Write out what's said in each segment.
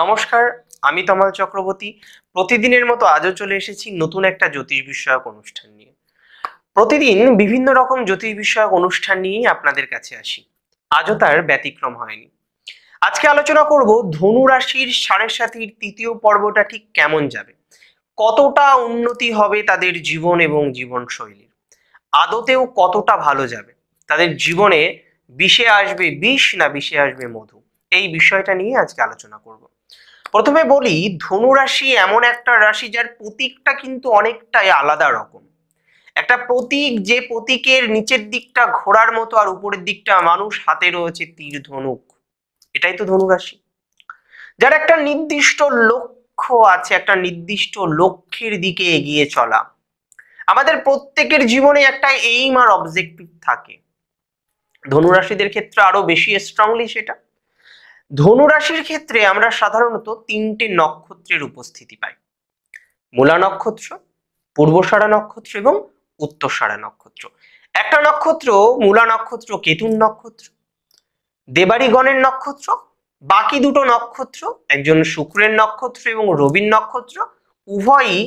নমস্কার আমি তমাল চক্রবর্তী প্রতিদিনের মতো আজও চলে এসেছি নতুন একটা জ্যোতিষ বিষয়ক অনুষ্ঠান নিয়ে প্রতিদিন বিভিন্ন রকম জ্যোতিষ বিষয়ক অনুষ্ঠান নিয়ে আপনাদের কাছে আসি আজও তার ব্যতিক্রম হয়নি আজকে আলোচনা করব ধনু রাশির সাড়ে সাতির তৃতীয় পর্বটা ঠিক কেমন যাবে কতটা উন্নতি হবে তাদের জীবন এবং জীবনশৈলীর আদতেও কতটা ভালো যাবে তাদের জীবনে বিষে আসবে বিষ না বিষে আসবে মধু এই বিষয়টা নিয়ে আজকে আলোচনা করবো প্রথমে বলি ধনু রাশি এমন একটা রাশি যার প্রতীকটা কিন্তু অনেকটাই আলাদা রকম একটা প্রতীক যে প্রতীকের নিচের দিকটা ঘোড়ার মতো আর উপরের দিকটা মানুষ হাতে রয়েছে তীর ধনুক এটাই তো ধনু রাশি যার একটা নির্দিষ্ট লক্ষ্য আছে একটা নির্দিষ্ট লক্ষ্যের দিকে এগিয়ে চলা আমাদের প্রত্যেকের জীবনে একটা এইম আর অবজেক্টিভ থাকে ধনুরাশিদের ক্ষেত্রে আরো বেশি স্ট্রংলি সেটা ধনুরাশির ক্ষেত্রে আমরা সাধারণত তিনটে নক্ষত্রের উপস্থিতি পাই মূলা নক্ষত্র পূর্বসারা নক্ষত্র এবং উত্তরসারা নক্ষত্র একটা নক্ষত্র মূলা নক্ষত্র কেতুন নক্ষত্র দেবারিগণের নক্ষত্র বাকি দুটো নক্ষত্র একজন শুক্রের নক্ষত্র এবং রবীন্দ্র নক্ষত্র উভয়ই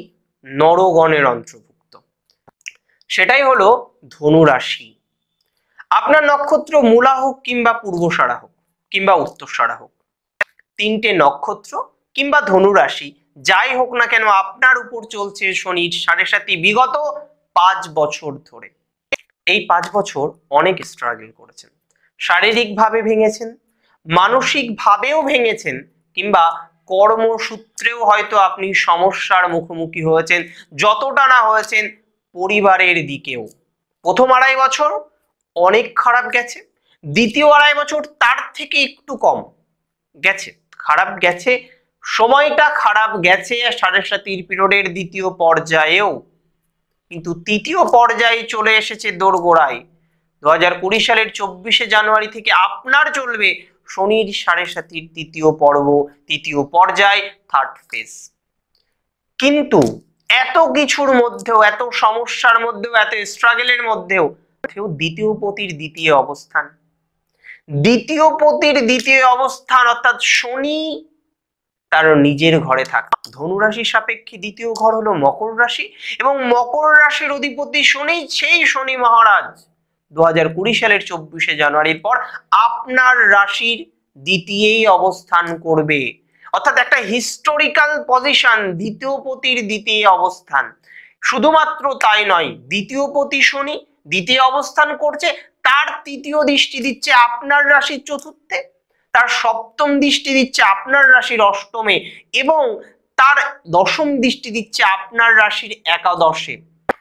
নরগণের অন্তর্ভুক্ত সেটাই হলো ধনুরাশি আপনার নক্ষত্র মূলা হোক কিংবা পূর্বসারা হোক কিংবা উত্তরসরা হোক তিনটে নক্ষত্র কিংবা ধনুরাশি যাই হোক না কেন আপনার উপর চলছে শনির সাড়ে সাতি বিগত পাঁচ বছর ধরে এই পাঁচ বছর অনেক স্ট্রাগল করেছেন শারীরিকভাবে ভেঙেছেন মানসিকভাবেও ভেঙেছেন কিংবা কর্মসূত্রেও হয়তো আপনি সমস্যার মুখোমুখি হয়েছেন যতটা না হয়েছেন পরিবারের দিকেও প্রথম আড়াই বছর অনেক খারাপ গেছে দ্বিতীয় আড়াই বছর তার থেকে একটু কম গেছে খারাপ গেছে সময়টা খারাপ গেছে সাড়ে সাতির পিরিয়ডের দ্বিতীয় পর্যায়েও কিন্তু তৃতীয় পর্যায়ে চলে এসেছে দোরগোড়ায় দু হাজার কুড়ি সালের চব্বিশে জানুয়ারি থেকে আপনার চলবে শনির সাড়ে সাতির তৃতীয় পর্ব তৃতীয় পর্যায় থার্ড ফেজ কিন্তু এত কিছুর মধ্যেও এত সমস্যার মধ্যেও এত স্ট্রাগলের মধ্যেও দ্বিতীয় পতির দ্বিতীয় অবস্থান দ্বিতীয় পতির দ্বিতীয় অবস্থান অর্থাৎ শনি তার নিজের ঘরে থাকা ধনুরাশির সাপেক্ষে দ্বিতীয় ঘর হলো মকর রাশি এবং মকর রাশির অধিপতি শনি সেই শনি মহারাজ দু সালের চব্বিশে জানুয়ারির পর আপনার রাশির দ্বিতীয় অবস্থান করবে অর্থাৎ একটা হিস্টোরিক্যাল পজিশন দ্বিতীয় পতির দ্বিতীয় অবস্থান শুধুমাত্র তাই নয় দ্বিতীয় পতি শনি দ্বিতীয় অবস্থান করছে তার তৃতীয় দৃষ্টি দিচ্ছে আপনার রাশির চতুর্থে তার সপ্তম দৃষ্টি দিচ্ছে আপনার রাশির অষ্টমে এবং তার দশম দৃষ্টি দিচ্ছে আপনার রাশির একাদশে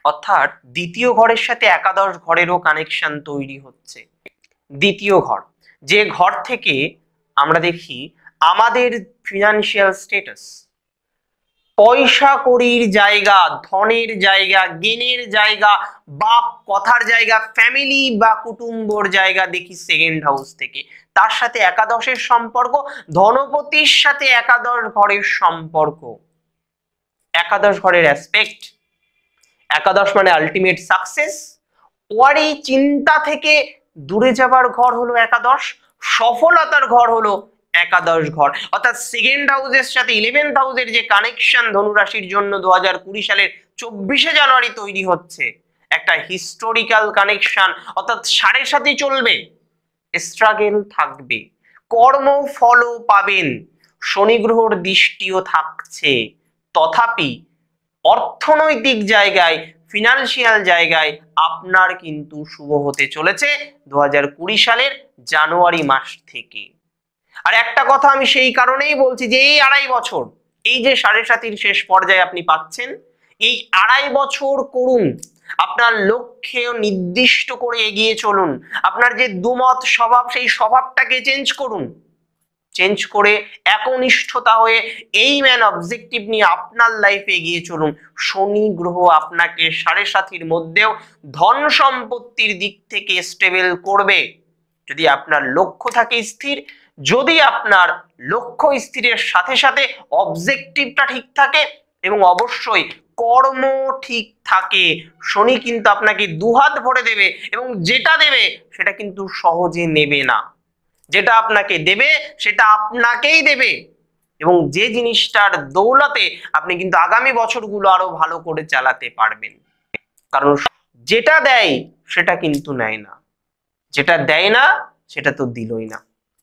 অর্থাৎ দ্বিতীয় ঘরের সাথে একাদশ ঘরেরও কানেকশন তৈরি হচ্ছে দ্বিতীয় ঘর যে ঘর থেকে আমরা দেখি আমাদের ফিনান্সিয়াল স্টেটাস পয়সা কড়ির জায়গা ধনের জায়গা গেনের জায়গা বাপ কথার জায়গা ফ্যামিলি বা কুটুম্বর জায়গা দেখি সেকেন্ড হাউস থেকে তার সাথে একাদশের সম্পর্ক ধনপতির সাথে একাদশ ঘরের সম্পর্ক একাদশ ঘরের অ্যাসপেক্ট একাদশ মানে আলটিমেট সাকসেস ওয়ারি চিন্তা থেকে দূরে যাবার ঘর হলো একাদশ সফলতার ঘর হলো একাদশ ঘর অর্থাৎ সেকেন্ড হাউসের সাথে ইলেভেন্থ হাউসের যে কানেকশন ধনুরাশির জন্য দু হাজার সালের চব্বিশে জানুয়ারি তৈরি হচ্ছে একটা হিস্টোরিক্যাল কানেকশন অর্থাৎ সাড়ে সাথে চলবে স্ট্রাগেল থাকবে কর্ম ফলও পাবেন শনি গ্রহর দৃষ্টিও থাকছে তথাপি অর্থনৈতিক জায়গায় ফিনান্সিয়াল জায়গায় আপনার কিন্তু শুভ হতে চলেছে দু সালের জানুয়ারি মাস থেকে আর একটা কথা আমি সেই কারণেই বলছি যে এই আড়াই বছর এই যে সাড়ে সাতির শেষ পর্যায়ে আপনি পাচ্ছেন এই আড়াই বছর করুন আপনার লক্ষ্যে নির্দিষ্ট করে এগিয়ে চলুন আপনার যে দুমত স্বভাব সেই স্বভাবটাকে চেঞ্জ করুন চেঞ্জ করে একনিষ্ঠতা হয়ে এই ম্যান অবজেক্টিভ নিয়ে আপনার লাইফে এগিয়ে চলুন শনি গ্রহ আপনাকে সাড়ে সাথীর মধ্যেও ধন সম্পত্তির দিক থেকে স্টেবেল করবে যদি আপনার লক্ষ্য থাকে স্থির যদি আপনার লক্ষ্য স্থিরের সাথে সাথে অবজেক্টিভটা ঠিক থাকে এবং অবশ্যই কর্ম ঠিক থাকে শনি কিন্তু আপনাকে দুহাত ভরে দেবে এবং যেটা দেবে সেটা কিন্তু সহজে নেবে না যেটা আপনাকে দেবে সেটা আপনাকেই দেবে এবং যে জিনিসটার দৌলতে আপনি কিন্তু আগামী বছরগুলো আরো ভালো করে চালাতে পারবেন কারণ যেটা দেয় সেটা কিন্তু নেয় না যেটা দেয় না সেটা তো দিলই না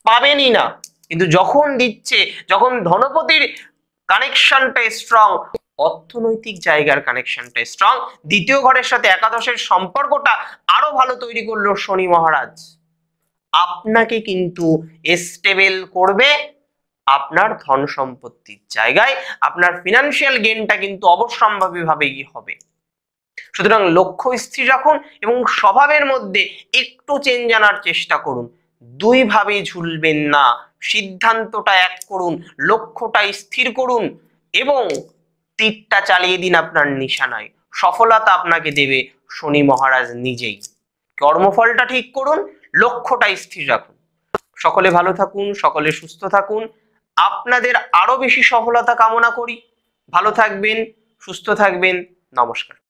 পাবেনই না কিন্তু যখন দিচ্ছে যখন ধনপতির কানেকশনটা স্ট্রং অর্থনৈতিক জায়গার কানেকশনটা স্ট্রং দ্বিতীয় ঘরের সাথে একাদশের সম্পর্কটা আরো ভালো তৈরি করলো শনি মহারাজ আপনাকে কিন্তু স্টেবেল করবে আপনার ধন সম্পত্তির জায়গায় আপনার ফিনান্সিয়াল গেনটা কিন্তু অবশ্যম্ভাবীভাবেই হবে সুতরাং লক্ষ্য স্থির রাখুন এবং স্বভাবের মধ্যে একটু চেঞ্জ আনার চেষ্টা করুন দুইভাবে ঝুলবেন না সিদ্ধান্তটা এক করুন লক্ষ্যটা স্থির করুন এবং তীরটা চালিয়ে দিন আপনার নিশানায় সফলতা আপনাকে দেবে শনি মহারাজ নিজেই কর্মফলটা ঠিক করুন লক্ষ্যটা স্থির রাখুন সকলে ভালো থাকুন সকলে সুস্থ থাকুন আপনাদের আরও বেশি সফলতা কামনা করি ভালো থাকবেন সুস্থ থাকবেন নমস্কার